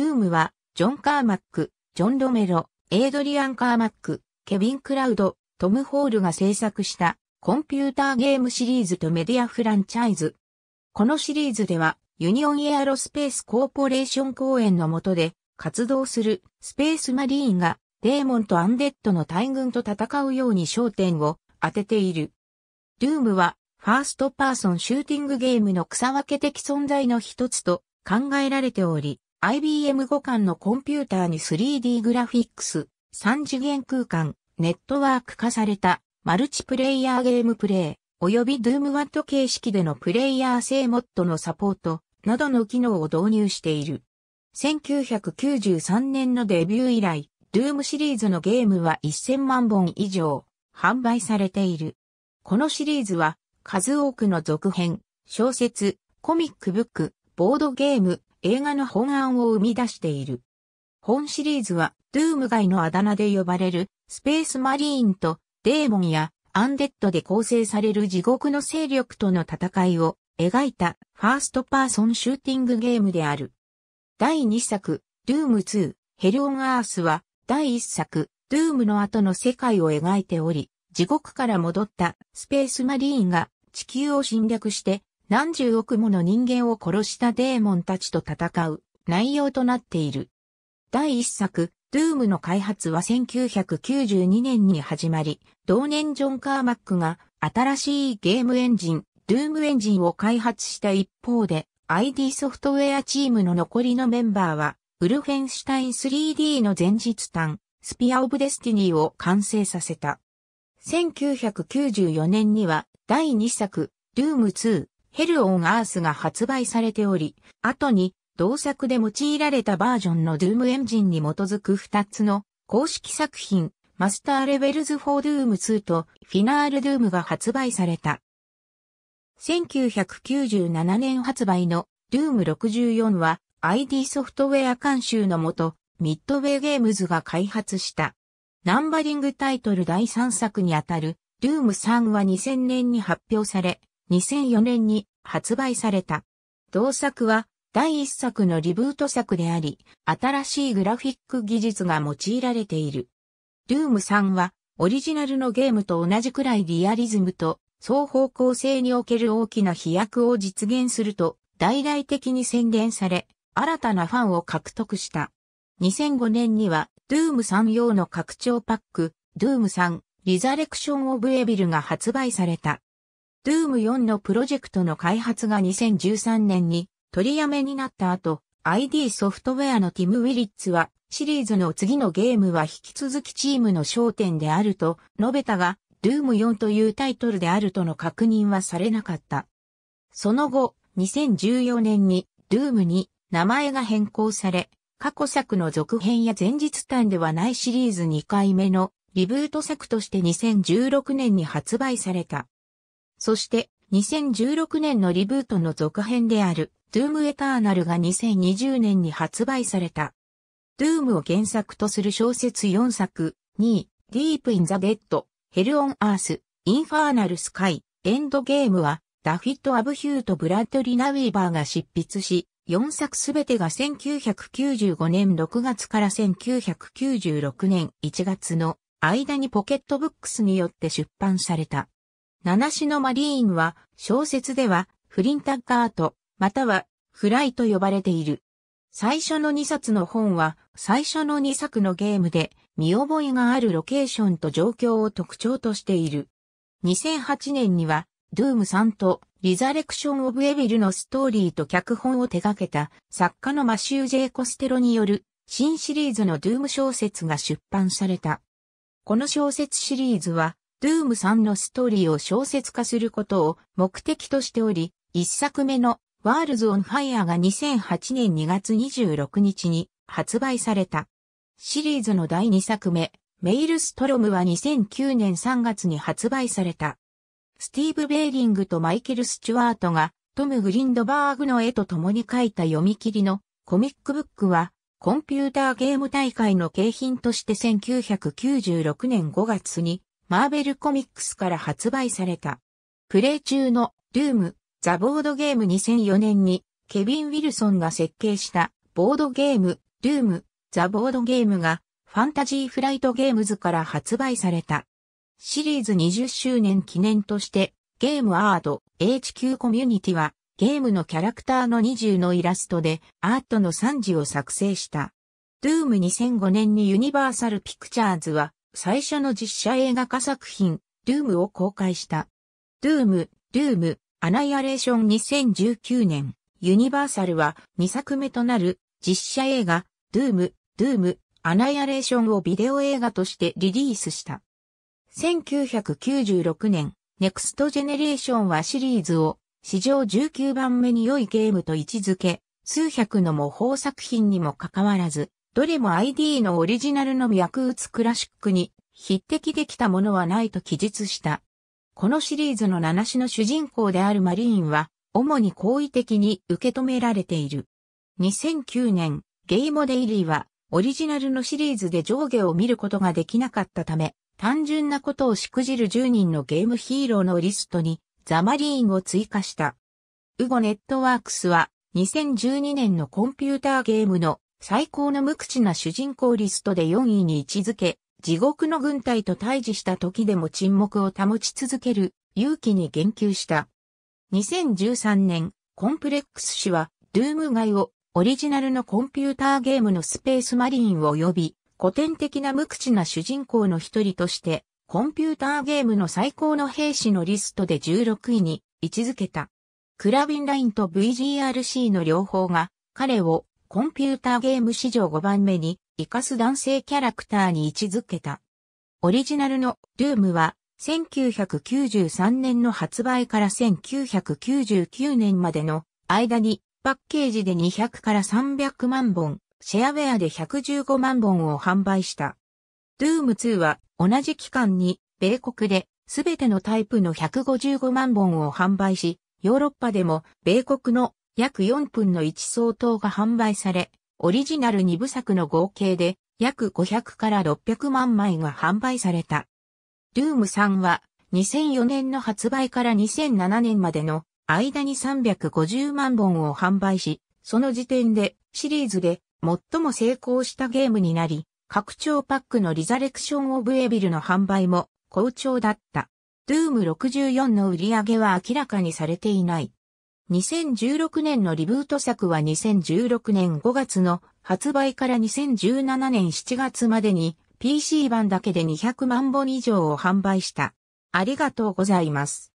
ルームは、ジョン・カーマック、ジョン・ロメロ、エイドリアン・カーマック、ケビン・クラウド、トム・ホールが制作したコンピューターゲームシリーズとメディアフランチャイズ。このシリーズでは、ユニオンエアロスペースコーポレーション公演の下で活動するスペースマリーンがデーモンとアンデッドの大群と戦うように焦点を当てている。ルームはファーストパーソンシューティングゲームの草分け的存在の一つと考えられており、IBM 互換のコンピューターに 3D グラフィックス、3次元空間、ネットワーク化されたマルチプレイヤーゲームプレイ、及び Doom ワット形式でのプレイヤー性モッドのサポートなどの機能を導入している。1993年のデビュー以来、Doom シリーズのゲームは1000万本以上販売されている。このシリーズは数多くの続編、小説、コミックブック、ボードゲーム、映画の本案を生み出している。本シリーズは、ドゥーム街のあだ名で呼ばれる、スペースマリーンと、デーモンや、アンデッドで構成される地獄の勢力との戦いを描いたファーストパーソンシューティングゲームである。第2作、ドゥーム2、ヘルオンアースは、第1作、ドゥームの後の世界を描いており、地獄から戻ったスペースマリーンが地球を侵略して何十億もの人間を殺したデーモンたちと戦う内容となっている。第一作、ドゥームの開発は1992年に始まり、同年ジョン・カーマックが新しいゲームエンジン、ドゥームエンジンを開発した一方で、ID ソフトウェアチームの残りのメンバーは、ウルフェンシュタイン 3D の前日短、スピア・オブ・デスティニーを完成させた。1994年には、第2作、ドゥーム2、ヘルオンアースが発売されており、後に同作で用いられたバージョンのドゥームエンジンに基づく2つの公式作品、マスターレベルズ・フォー・ドゥーム2とフィナール・ドゥームが発売された。1997年発売のドゥーム64は ID ソフトウェア監修のもと、ミッドウェイゲームズが開発した。ナンバリングタイトル第3作にあたる、ドゥーム3は2000年に発表され、2004年に発売された。同作は第1作のリブート作であり、新しいグラフィック技術が用いられている。ルーム3はオリジナルのゲームと同じくらいリアリズムと双方向性における大きな飛躍を実現すると大々的に宣言され、新たなファンを獲得した。2005年には、ドゥーム3用の拡張パック、ドゥーム3、リザレクション・オブ・エビルが発売された。ドゥーム4のプロジェクトの開発が2013年に取りやめになった後、ID ソフトウェアのティム・ウィリッツは、シリーズの次のゲームは引き続きチームの焦点であると述べたが、ドゥーム4というタイトルであるとの確認はされなかった。その後、2014年にドゥームに名前が変更され、過去作の続編や前日短ではないシリーズ2回目のリブート作として2016年に発売された。そして、2016年のリブートの続編である、ドゥームエターナルが2020年に発売された。ドゥームを原作とする小説4作、2、Deep in the Dead、Hell on Earth、Infernal Sky、エンドゲームは、ダフィット・アブヒューとブラッドリ・ナウィーバーが執筆し、4作すべてが1995年6月から1996年1月の間にポケットブックスによって出版された。七種のマリーンは小説ではフリンタッカート、またはフライと呼ばれている。最初の2冊の本は最初の2作のゲームで見覚えがあるロケーションと状況を特徴としている。2008年にはドゥームさんとリザレクション・オブ・エビルのストーリーと脚本を手掛けた作家のマシュー・ジェイ・コステロによる新シリーズのドゥーム小説が出版された。この小説シリーズはドゥームさんのストーリーを小説化することを目的としており、一作目のワールズ・オン・ファイアが2008年2月26日に発売された。シリーズの第2作目、メイルストロムは2009年3月に発売された。スティーブ・ベーリングとマイケル・スチュワートがトム・グリンドバーグの絵と共に描いた読み切りのコミックブックはコンピューターゲーム大会の景品として1996年5月にマーベルコミックスから発売された。プレイ中のルーム、ザ・ボードゲーム2004年にケビン・ウィルソンが設計したボードゲーム、ルーム、ザ・ボードゲームがファンタジーフライトゲームズから発売された。シリーズ20周年記念としてゲームアート HQ コミュニティはゲームのキャラクターの20のイラストでアートの3次を作成した。ドゥーム2005年にユニバーサルピクチャーズは最初の実写映画化作品、ドゥームを公開した。ドゥーム、ドゥーム、アナイアレーション2019年、ユニバーサルは2作目となる実写映画、ドゥーム、ドゥーム、アナイアレーションをビデオ映画としてリリースした。1996年、ネクストジェネレーションはシリーズを史上19番目に良いゲームと位置づけ、数百の模倣作品にもかかわらず、どれも ID のオリジナルの脈打つクラシックに匹敵できたものはないと記述した。このシリーズの七種の主人公であるマリーンは、主に好意的に受け止められている。2009年、ゲイモデイリーは、オリジナルのシリーズで上下を見ることができなかったため、単純なことをしくじる10人のゲームヒーローのリストに、ザ・マリーンを追加した。ウゴネットワークスは、2012年のコンピューターゲームの最高の無口な主人公リストで4位に位置づけ、地獄の軍隊と対峙した時でも沈黙を保ち続ける勇気に言及した。2013年、コンプレックス氏は、ドゥーム街をオリジナルのコンピューターゲームのスペースマリンを呼び、古典的な無口な主人公の一人として、コンピューターゲームの最高の兵士のリストで16位に位置づけた。クラビンラインと VGRC の両方が彼をコンピューターゲーム史上5番目に、生かす男性キャラクターに位置づけた。オリジナルのドゥームは、1993年の発売から1999年までの間にパッケージで200から300万本、シェアウェアで115万本を販売した。ドゥーム2は同じ期間に米国で全てのタイプの155万本を販売し、ヨーロッパでも米国の約4分の1相当が販売され、オリジナル2部作の合計で約500から600万枚が販売された。ゥーム3は2004年の発売から2007年までの間に350万本を販売し、その時点でシリーズで最も成功したゲームになり、拡張パックのリザレクション・オブ・エビルの販売も好調だった。ドゥーム64の売り上げは明らかにされていない。2016年のリブート作は2016年5月の発売から2017年7月までに PC 版だけで200万本以上を販売した。ありがとうございます。